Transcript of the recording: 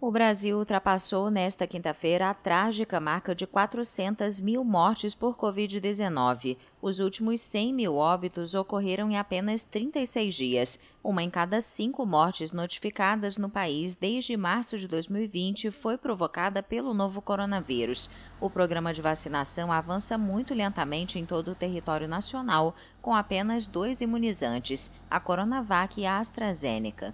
O Brasil ultrapassou nesta quinta-feira a trágica marca de 400 mil mortes por Covid-19. Os últimos 100 mil óbitos ocorreram em apenas 36 dias. Uma em cada cinco mortes notificadas no país desde março de 2020 foi provocada pelo novo coronavírus. O programa de vacinação avança muito lentamente em todo o território nacional, com apenas dois imunizantes, a Coronavac e a AstraZeneca.